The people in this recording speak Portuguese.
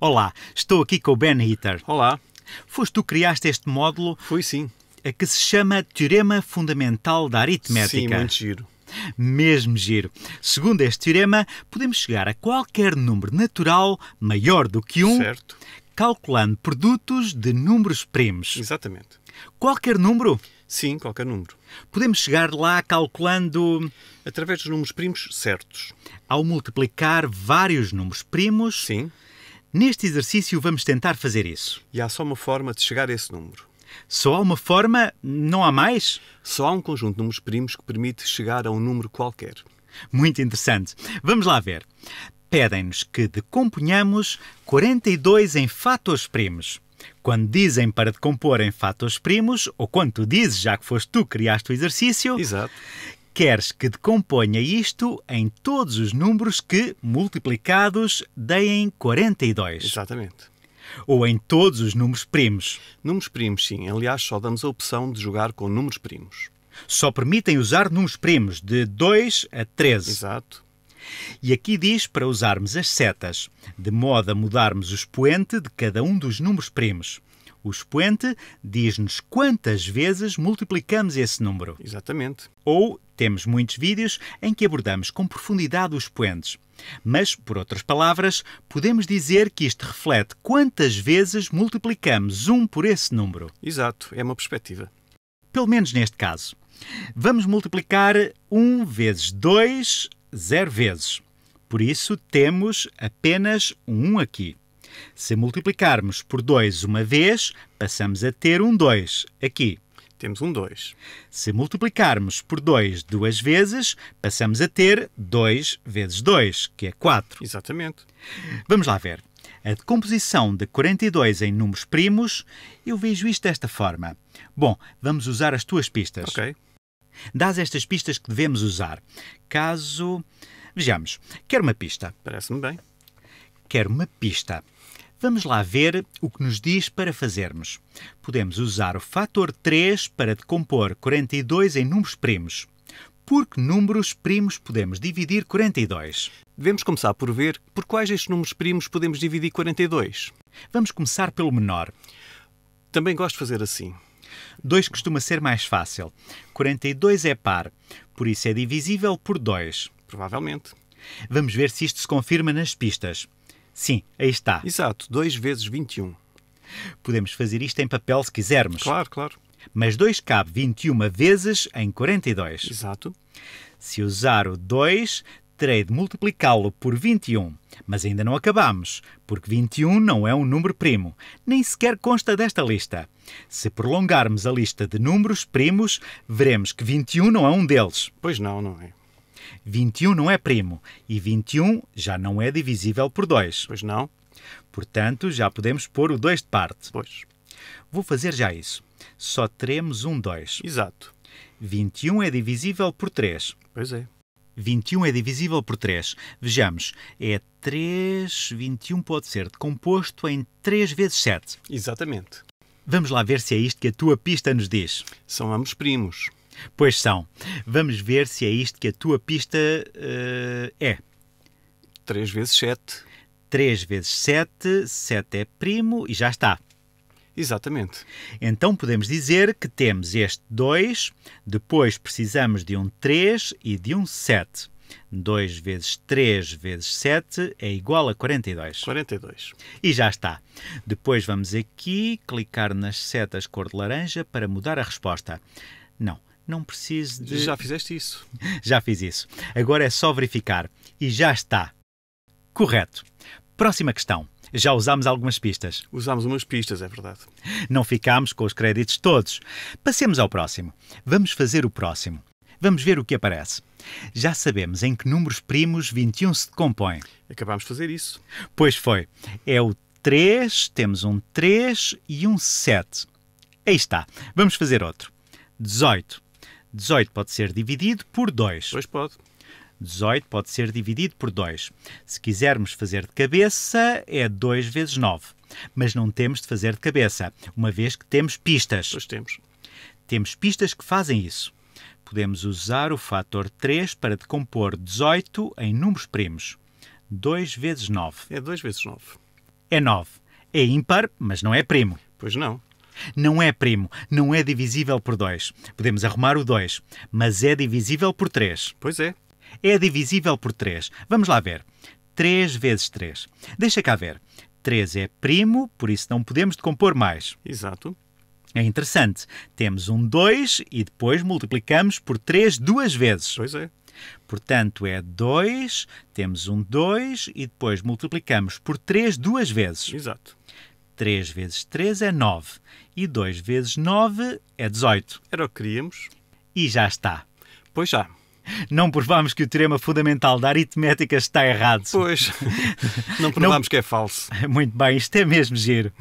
Olá, estou aqui com o Ben Hitter. Olá. Foste tu que criaste este módulo? Fui sim. Eh, que se chama Teorema Fundamental da Aritmética. Sim, muito giro. Mesmo giro. Segundo este teorema, podemos chegar a qualquer número natural maior do que um, certo. calculando produtos de números primos. Exatamente. Qualquer número? Sim, qualquer número. Podemos chegar lá calculando. Através dos números primos certos. Ao multiplicar vários números primos. Sim. Neste exercício vamos tentar fazer isso. E há só uma forma de chegar a esse número. Só há uma forma? Não há mais? Só há um conjunto de números primos que permite chegar a um número qualquer. Muito interessante. Vamos lá ver. Pedem-nos que decomponhamos 42 em fatores primos. Quando dizem para decompor em fatores primos, ou quando tu dizes, já que foste tu que criaste o exercício, Exato queres que decomponha isto em todos os números que, multiplicados, deem 42. Exatamente. Ou em todos os números primos. Números primos, sim. Aliás, só damos a opção de jogar com números primos. Só permitem usar números primos de 2 a 13. Exato. E aqui diz para usarmos as setas, de modo a mudarmos o expoente de cada um dos números primos. O expoente diz-nos quantas vezes multiplicamos esse número. Exatamente. Ou temos muitos vídeos em que abordamos com profundidade os expoentes. Mas, por outras palavras, podemos dizer que isto reflete quantas vezes multiplicamos um por esse número. Exato, é uma perspectiva. Pelo menos neste caso. Vamos multiplicar 1 vezes 2, 0 vezes. Por isso, temos apenas um 1 aqui. Se multiplicarmos por 2 uma vez, passamos a ter um 2 aqui. Temos um 2. Se multiplicarmos por 2 duas vezes, passamos a ter 2 vezes 2, que é 4. Exatamente. Vamos lá ver. A decomposição de 42 em números primos, eu vejo isto desta forma. Bom, vamos usar as tuas pistas. Ok. Dás estas pistas que devemos usar. Caso. Vejamos. Quero uma pista. Parece-me bem. Quero uma pista. Vamos lá ver o que nos diz para fazermos. Podemos usar o fator 3 para decompor 42 em números primos. Por que números primos podemos dividir 42? Devemos começar por ver por quais estes números primos podemos dividir 42. Vamos começar pelo menor. Também gosto de fazer assim. 2 costuma ser mais fácil. 42 é par, por isso é divisível por 2. Provavelmente. Vamos ver se isto se confirma nas pistas. Sim, aí está. Exato, 2 vezes 21. Podemos fazer isto em papel se quisermos. Claro, claro. Mas 2 cabe 21 vezes em 42. Exato. Se usar o 2, terei de multiplicá-lo por 21. Mas ainda não acabamos, porque 21 não é um número primo, nem sequer consta desta lista. Se prolongarmos a lista de números primos, veremos que 21 não é um deles. Pois não, não é. 21 não é primo e 21 já não é divisível por 2. Pois não. Portanto, já podemos pôr o 2 de parte. Pois. Vou fazer já isso. Só teremos um 2. Exato. 21 é divisível por 3. Pois é. 21 é divisível por 3. Vejamos, é 3, 21 pode ser composto em 3 vezes 7. Exatamente. Vamos lá ver se é isto que a tua pista nos diz. São ambos primos. Pois são. Vamos ver se é isto que a tua pista uh, é. 3 vezes 7. 3 vezes 7, 7 é primo e já está. Exatamente. Então podemos dizer que temos este 2, depois precisamos de um 3 e de um 7. 2 vezes 3 vezes 7 é igual a 42. 42. E já está. Depois vamos aqui clicar nas setas cor de laranja para mudar a resposta. Não, não preciso de. Já fizeste isso. já fiz isso. Agora é só verificar. E já está. Correto. Próxima questão. Já usámos algumas pistas. Usámos umas pistas, é verdade. Não ficámos com os créditos todos. Passemos ao próximo. Vamos fazer o próximo. Vamos ver o que aparece. Já sabemos em que números primos 21 se compõe. Acabámos de fazer isso. Pois foi. É o 3, temos um 3 e um 7. Aí está. Vamos fazer outro. 18. 18 pode ser dividido por 2. Pois pode. 18 pode ser dividido por 2. Se quisermos fazer de cabeça, é 2 vezes 9. Mas não temos de fazer de cabeça, uma vez que temos pistas. Pois temos. Temos pistas que fazem isso. Podemos usar o fator 3 para decompor 18 em números primos. 2 vezes 9. É 2 vezes 9. É 9. É ímpar, mas não é primo. Pois não. Não é primo, não é divisível por 2. Podemos arrumar o 2, mas é divisível por 3. Pois é. É divisível por 3. Vamos lá ver. 3 vezes 3. Deixa cá ver. 3 é primo, por isso não podemos decompor mais. Exato. É interessante. Temos um 2 e depois multiplicamos por 3 duas vezes. Pois é. Portanto, é 2, temos um 2 e depois multiplicamos por 3 duas vezes. Exato. 3 vezes 3 é 9 e 2 vezes 9 é 18. Era o que queríamos. E já está. Pois já. Não provamos que o teorema fundamental da aritmética está errado. Pois. Não provamos Não... que é falso. Muito bem, isto é mesmo giro.